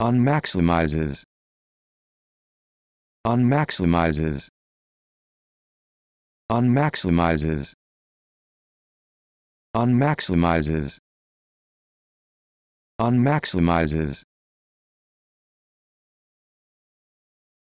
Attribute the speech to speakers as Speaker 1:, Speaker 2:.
Speaker 1: unmaximizes unmaximizes unmaximizes unmaximizes unmaximizes